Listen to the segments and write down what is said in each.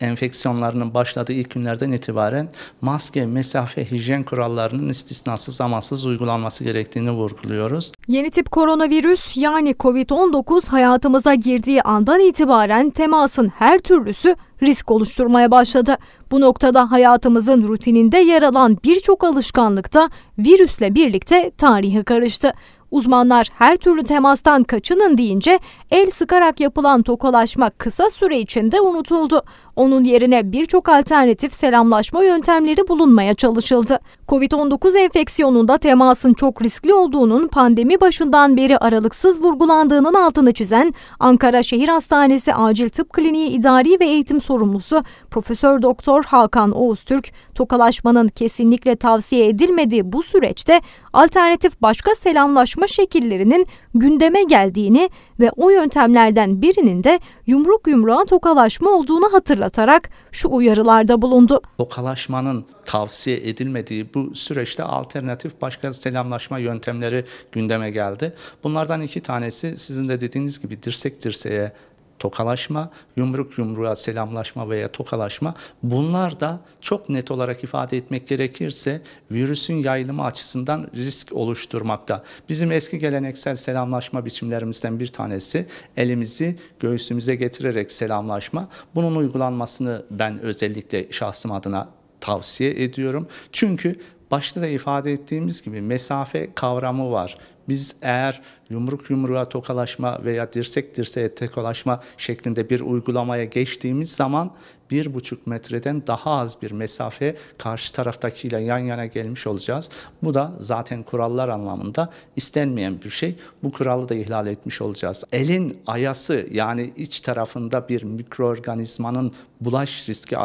enfeksiyonlarının başladığı ilk günlerden itibaren maske, mesafe, hijyen kurallarının istisnasız zamansız uygulanması gerektiğini vurguluyoruz. Yeni tip koronavirüs yani COVID-19 hayatımıza girdiği andan itibaren temasın her türlüsü risk oluşturmaya başladı. Bu noktada hayatımızın rutininde yer alan birçok alışkanlıkta virüsle birlikte tarihi karıştı. Uzmanlar her türlü temastan kaçının deyince el sıkarak yapılan tokalaşma kısa süre içinde unutuldu. Onun yerine birçok alternatif selamlaşma yöntemleri bulunmaya çalışıldı. Covid-19 enfeksiyonunda temasın çok riskli olduğunun pandemi başından beri aralıksız vurgulandığının altını çizen Ankara Şehir Hastanesi Acil Tıp Kliniği İdari ve Eğitim Sorumlusu Profesör Doktor Hakan Oğuz Türk, tokalaşmanın kesinlikle tavsiye edilmediği bu süreçte alternatif başka selamlaşma şekillerinin gündeme geldiğini ve o yöntemlerden birinin de yumruk yumruğa tokalaşma olduğunu hatırlatarak şu uyarılarda bulundu. Tokalaşmanın tavsiye edilmediği bu süreçte alternatif başka selamlaşma yöntemleri gündeme geldi. Bunlardan iki tanesi sizin de dediğiniz gibi dirsek dirseğe tokalaşma, yumruk yumruğa selamlaşma veya tokalaşma bunlar da çok net olarak ifade etmek gerekirse virüsün yayılımı açısından risk oluşturmakta. Bizim eski geleneksel selamlaşma biçimlerimizden bir tanesi elimizi göğsümüze getirerek selamlaşma. Bunun uygulanmasını ben özellikle şahsım adına tavsiye ediyorum. Çünkü Başta da ifade ettiğimiz gibi mesafe kavramı var. Biz eğer yumruk yumruğa tokalaşma veya dirsek dirseğe tokalaşma şeklinde bir uygulamaya geçtiğimiz zaman bir buçuk metreden daha az bir mesafe karşı taraftakiyle yan yana gelmiş olacağız. Bu da zaten kurallar anlamında istenmeyen bir şey. Bu kuralı da ihlal etmiş olacağız. Elin ayası yani iç tarafında bir mikroorganizmanın bulaş riski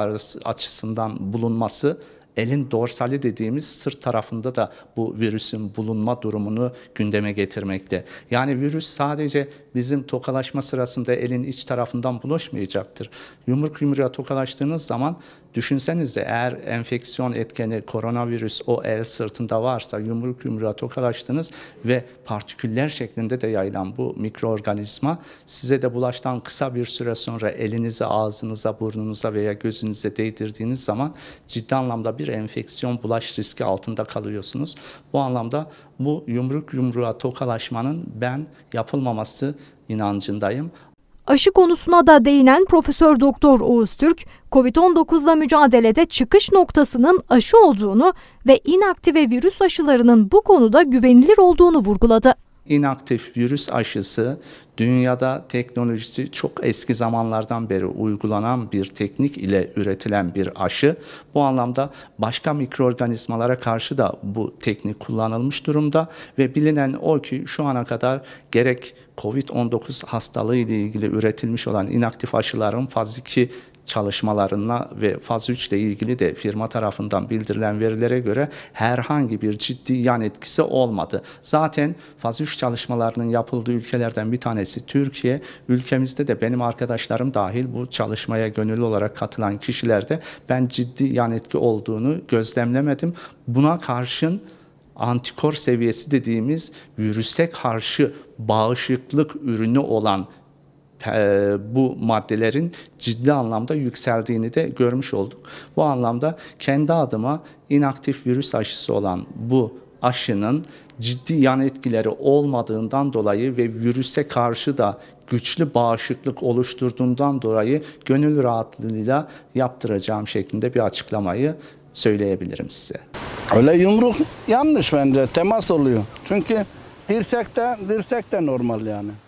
açısından bulunması elin dorsali dediğimiz sırt tarafında da bu virüsün bulunma durumunu gündeme getirmekte. Yani virüs sadece bizim tokalaşma sırasında elin iç tarafından buluşmayacaktır. Yumruk yumruğa tokalaştığınız zaman düşünsenize eğer enfeksiyon etkeni koronavirüs o el sırtında varsa yumruk yumruğa tokalaştınız ve partiküller şeklinde de yayılan bu mikroorganizma size de bulaştan kısa bir süre sonra elinize, ağzınıza, burnunuza veya gözünüze değdirdiğiniz zaman ciddi anlamda bir bir enfeksiyon bulaş riski altında kalıyorsunuz. Bu anlamda bu yumruk yumruğa tokalaşmanın ben yapılmaması inancındayım. Aşı konusuna da değinen Profesör Doktor Oğuz Türk, COVID-19'la mücadelede çıkış noktasının aşı olduğunu ve inaktive virüs aşılarının bu konuda güvenilir olduğunu vurguladı İnaktif virüs aşısı Dünyada teknolojisi çok eski zamanlardan beri uygulanan bir teknik ile üretilen bir aşı. Bu anlamda başka mikroorganizmalara karşı da bu teknik kullanılmış durumda ve bilinen o ki şu ana kadar gerek COVID-19 hastalığı ile ilgili üretilmiş olan inaktif aşıların faz 2 çalışmalarına ve faz 3 ile ilgili de firma tarafından bildirilen verilere göre herhangi bir ciddi yan etkisi olmadı. Zaten faz 3 çalışmalarının yapıldığı ülkelerden bir tanesi tanesi Türkiye. Ülkemizde de benim arkadaşlarım dahil bu çalışmaya gönüllü olarak katılan kişilerde ben ciddi yan etki olduğunu gözlemlemedim. Buna karşın antikor seviyesi dediğimiz virüse karşı bağışıklık ürünü olan e, bu maddelerin ciddi anlamda yükseldiğini de görmüş olduk. Bu anlamda kendi adıma inaktif virüs aşısı olan bu aşının ciddi yan etkileri olmadığından dolayı ve virüse karşı da güçlü bağışıklık oluşturduğundan dolayı gönül rahatlığıyla yaptıracağım şeklinde bir açıklamayı söyleyebilirim size. Öyle yumruk yanlış bence temas oluyor. Çünkü dirsek de, dirsek de normal yani.